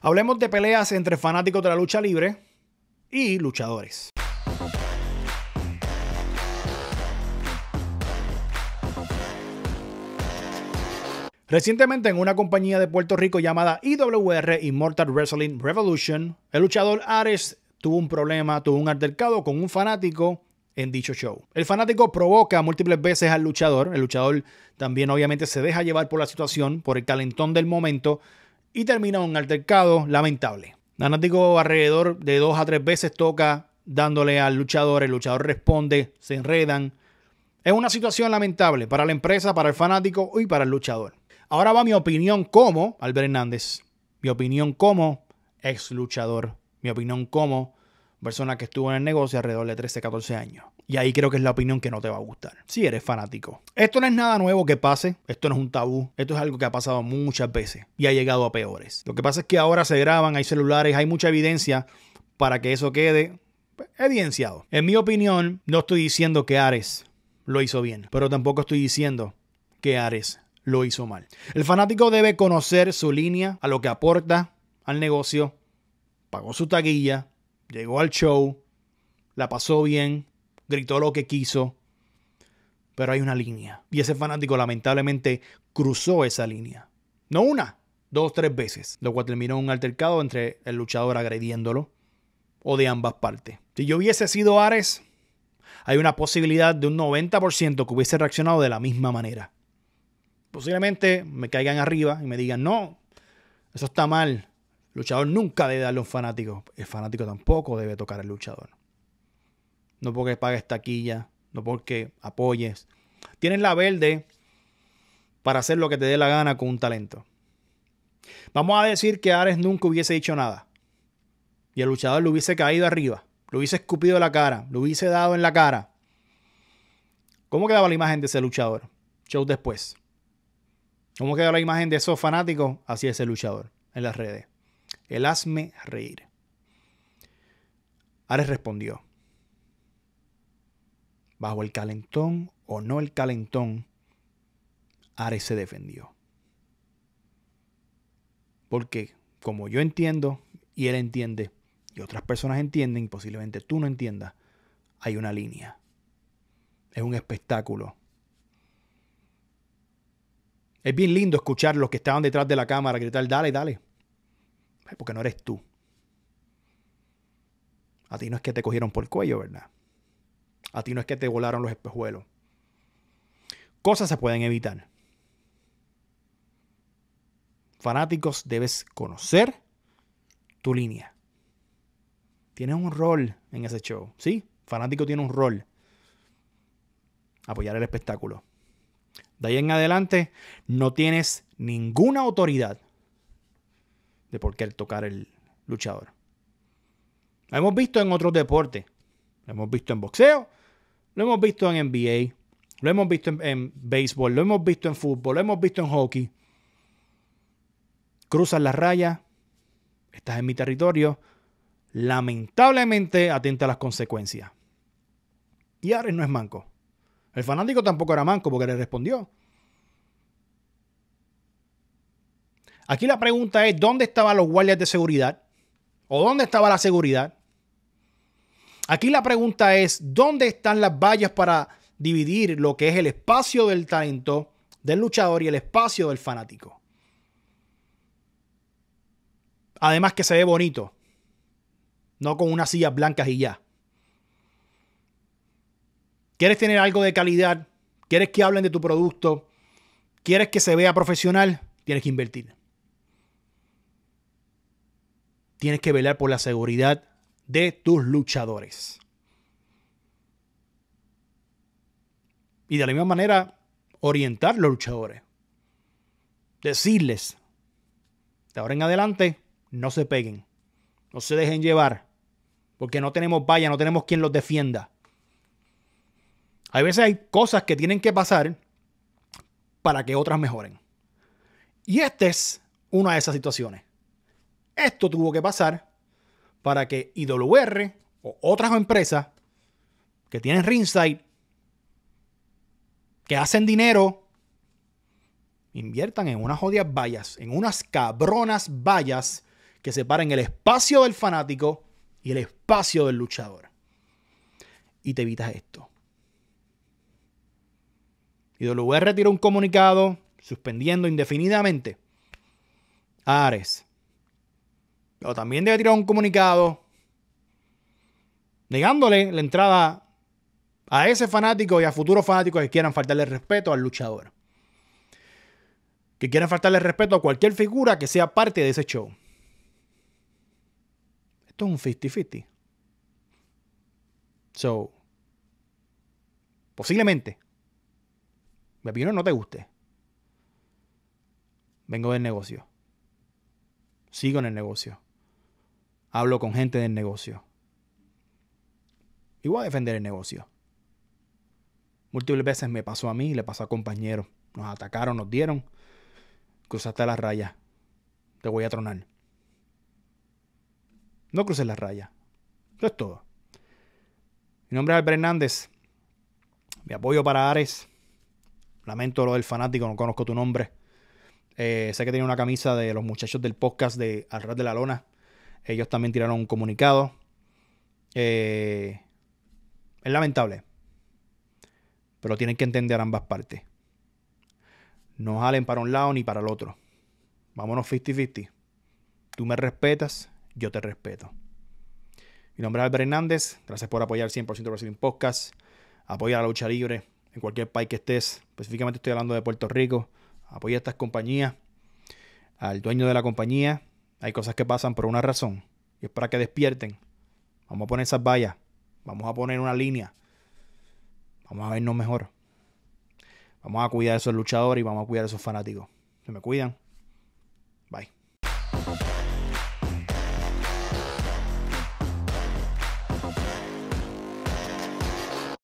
Hablemos de peleas entre fanáticos de la lucha libre y luchadores. Recientemente en una compañía de Puerto Rico llamada IWR Immortal Wrestling Revolution, el luchador Ares tuvo un problema, tuvo un altercado con un fanático en dicho show. El fanático provoca múltiples veces al luchador, el luchador también obviamente se deja llevar por la situación, por el calentón del momento, y termina un altercado lamentable. Nanático alrededor de dos a tres veces toca dándole al luchador, el luchador responde, se enredan. Es una situación lamentable para la empresa, para el fanático y para el luchador. Ahora va mi opinión como Albert Hernández, mi opinión como ex luchador, mi opinión como persona que estuvo en el negocio alrededor de 13, 14 años. Y ahí creo que es la opinión que no te va a gustar, si eres fanático. Esto no es nada nuevo que pase, esto no es un tabú, esto es algo que ha pasado muchas veces y ha llegado a peores. Lo que pasa es que ahora se graban, hay celulares, hay mucha evidencia para que eso quede pues, evidenciado. En mi opinión, no estoy diciendo que Ares lo hizo bien, pero tampoco estoy diciendo que Ares lo hizo mal. El fanático debe conocer su línea a lo que aporta al negocio, pagó su taquilla, llegó al show, la pasó bien, gritó lo que quiso, pero hay una línea. Y ese fanático lamentablemente cruzó esa línea. No una, dos, tres veces, lo cual terminó en un altercado entre el luchador agrediéndolo o de ambas partes. Si yo hubiese sido Ares, hay una posibilidad de un 90% que hubiese reaccionado de la misma manera. Posiblemente me caigan arriba y me digan, no, eso está mal. El luchador nunca debe darle a un fanático. El fanático tampoco debe tocar al luchador no porque pagues taquilla, no porque apoyes. Tienes la verde para hacer lo que te dé la gana con un talento. Vamos a decir que Ares nunca hubiese dicho nada y el luchador le hubiese caído arriba, le hubiese escupido la cara, le hubiese dado en la cara. ¿Cómo quedaba la imagen de ese luchador? Show después. ¿Cómo quedaba la imagen de esos fanáticos hacia ese luchador en las redes? El hazme reír. Ares respondió. Bajo el calentón o no el calentón, Ares se defendió. Porque, como yo entiendo y él entiende, y otras personas entienden, y posiblemente tú no entiendas, hay una línea. Es un espectáculo. Es bien lindo escuchar los que estaban detrás de la cámara gritar, dale, dale. Porque no eres tú. A ti no es que te cogieron por el cuello, ¿verdad? A ti no es que te volaron los espejuelos. Cosas se pueden evitar. Fanáticos, debes conocer tu línea. Tienes un rol en ese show, ¿sí? Fanático tiene un rol. Apoyar el espectáculo. De ahí en adelante, no tienes ninguna autoridad de por qué tocar el luchador. Lo hemos visto en otros deportes. Lo hemos visto en boxeo, lo hemos visto en NBA, lo hemos visto en, béisbol, lo hemos visto en fútbol, lo hemos visto en hockey. Cruzas las rayas, estás en mi territorio, lamentablemente atenta a las consecuencias. Y Ares no es manco. El fanático tampoco era manco porque le respondió. Aquí la pregunta es, ¿dónde estaban los guardias de seguridad? ¿O dónde estaba la seguridad? Aquí la pregunta es, ¿dónde están las vallas para dividir lo que es el espacio del talento del luchador y el espacio del fanático? Además que se ve bonito, no con unas sillas blancas y ya. ¿Quieres tener algo de calidad? ¿Quieres que hablen de tu producto? ¿Quieres que se vea profesional? Tienes que invertir. Tienes que velar por la seguridad de tus luchadores. Y de la misma manera, orientar a los luchadores. Decirles, de ahora en adelante, no se peguen. No se dejen llevar. Porque no tenemos valla, no tenemos quien los defienda. Hay veces hay cosas que tienen que pasar para que otras mejoren. Y esta es una de esas situaciones. Esto tuvo que pasar para que IWR o otras empresas que tienen ringside, que hacen dinero, inviertan en unas odias vallas, en unas cabronas vallas que separen el espacio del fanático y el espacio del luchador. Y te evitas esto. IWR tira un comunicado suspendiendo indefinidamente a Ares pero también debe tirar un comunicado negándole la entrada a ese fanático y a futuros fanáticos que quieran faltarle respeto al luchador. Que quieran faltarle respeto a cualquier figura que sea parte de ese show. Esto es un 50-50. So, posiblemente, mi opinión no te guste. Vengo del negocio. Sigo en el negocio hablo con gente del negocio. Y voy a defender el negocio. Múltiples veces me pasó a mí le pasó a compañeros. Nos atacaron, nos dieron. Cruzaste las rayas. Te voy a tronar. No cruces las rayas. Eso es todo. Mi nombre es Albert Hernández. Me apoyo para Ares. Lamento lo del fanático, no conozco tu nombre. Eh, sé que tiene una camisa de los muchachos del podcast de Al de la Lona. Ellos también tiraron un comunicado. Eh, es lamentable. Pero tienen que entender ambas partes. No jalen para un lado ni para el otro. Vámonos 50-50. Tú me respetas, yo te respeto. Mi nombre es Albert Hernández. Gracias por apoyar 100% en Podcast. Apoya la lucha libre en cualquier país que estés. Específicamente estoy hablando de Puerto Rico. Apoya a estas compañías. Al dueño de la compañía, hay cosas que pasan por una razón y es para que despierten. Vamos a poner esas vallas, vamos a poner una línea, vamos a vernos mejor. Vamos a cuidar a esos luchadores y vamos a cuidar a esos fanáticos. Se me cuidan. Bye.